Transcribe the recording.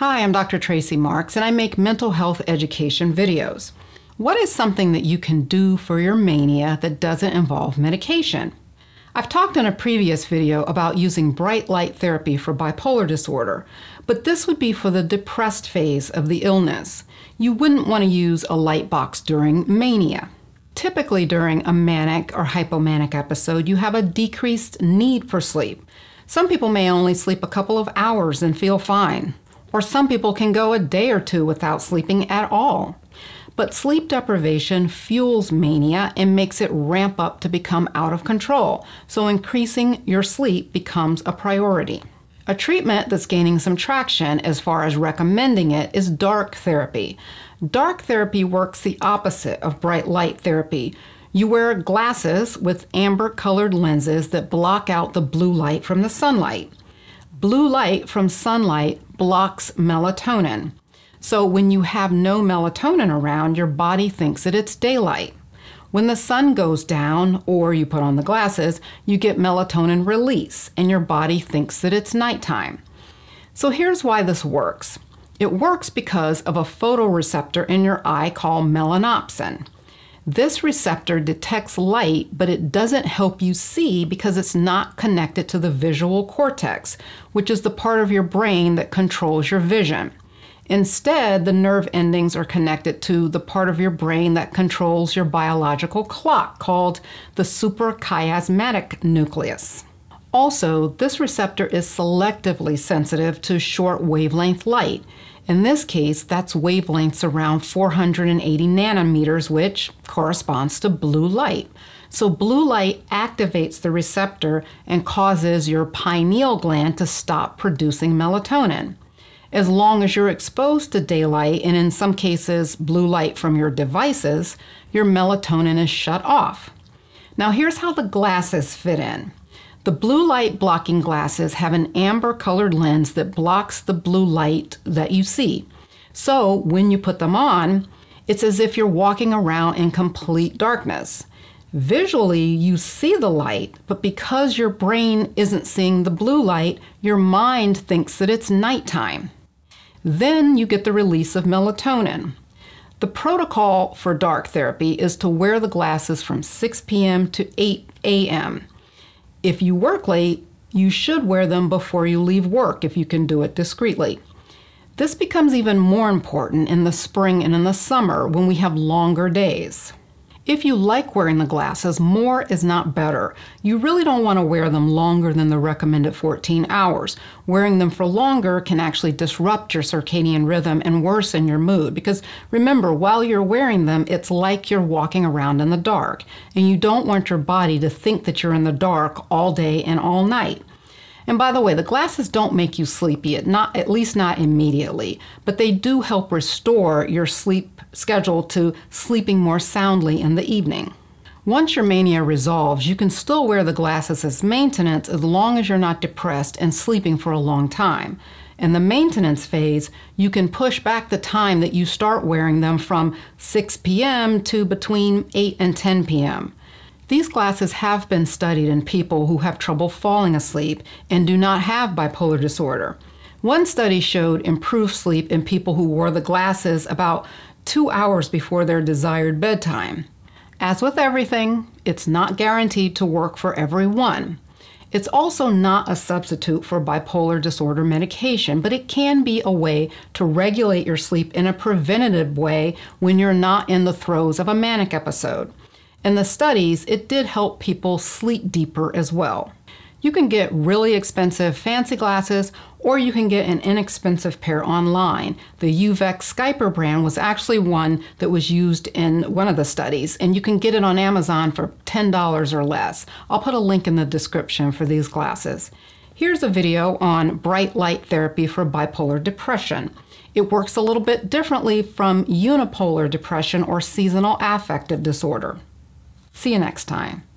Hi, I'm Dr. Tracy Marks, and I make mental health education videos. What is something that you can do for your mania that doesn't involve medication? I've talked in a previous video about using bright light therapy for bipolar disorder, but this would be for the depressed phase of the illness. You wouldn't want to use a light box during mania. Typically, during a manic or hypomanic episode, you have a decreased need for sleep. Some people may only sleep a couple of hours and feel fine or some people can go a day or two without sleeping at all. But sleep deprivation fuels mania and makes it ramp up to become out of control, so increasing your sleep becomes a priority. A treatment that's gaining some traction as far as recommending it is dark therapy. Dark therapy works the opposite of bright light therapy. You wear glasses with amber colored lenses that block out the blue light from the sunlight. Blue light from sunlight blocks melatonin. So when you have no melatonin around, your body thinks that it's daylight. When the sun goes down or you put on the glasses, you get melatonin release and your body thinks that it's nighttime. So here's why this works. It works because of a photoreceptor in your eye called melanopsin. This receptor detects light, but it doesn't help you see because it's not connected to the visual cortex, which is the part of your brain that controls your vision. Instead, the nerve endings are connected to the part of your brain that controls your biological clock called the suprachiasmatic nucleus. Also, this receptor is selectively sensitive to short wavelength light. In this case, that's wavelengths around 480 nanometers, which corresponds to blue light. So, blue light activates the receptor and causes your pineal gland to stop producing melatonin. As long as you're exposed to daylight, and in some cases, blue light from your devices, your melatonin is shut off. Now, here's how the glasses fit in. The blue light blocking glasses have an amber colored lens that blocks the blue light that you see. So when you put them on, it's as if you're walking around in complete darkness. Visually, you see the light, but because your brain isn't seeing the blue light, your mind thinks that it's nighttime. Then you get the release of melatonin. The protocol for dark therapy is to wear the glasses from 6 p.m. to 8 a.m if you work late, you should wear them before you leave work if you can do it discreetly. This becomes even more important in the spring and in the summer when we have longer days. If you like wearing the glasses, more is not better. You really don't want to wear them longer than the recommended 14 hours. Wearing them for longer can actually disrupt your circadian rhythm and worsen your mood because remember, while you're wearing them, it's like you're walking around in the dark, and you don't want your body to think that you're in the dark all day and all night. And by the way, the glasses don't make you sleepy, at, not, at least not immediately, but they do help restore your sleep schedule to sleeping more soundly in the evening. Once your mania resolves, you can still wear the glasses as maintenance as long as you're not depressed and sleeping for a long time. In the maintenance phase, you can push back the time that you start wearing them from 6 p.m. to between 8 and 10 p.m. These glasses have been studied in people who have trouble falling asleep and do not have bipolar disorder. One study showed improved sleep in people who wore the glasses about two hours before their desired bedtime. As with everything, it's not guaranteed to work for everyone. It's also not a substitute for bipolar disorder medication, but it can be a way to regulate your sleep in a preventative way when you're not in the throes of a manic episode. In the studies, it did help people sleep deeper as well. You can get really expensive fancy glasses or you can get an inexpensive pair online. The UVEX Skyper brand was actually one that was used in one of the studies, and you can get it on Amazon for $10 or less. I'll put a link in the description for these glasses. Here's a video on bright light therapy for bipolar depression. It works a little bit differently from unipolar depression or seasonal affective disorder. See you next time.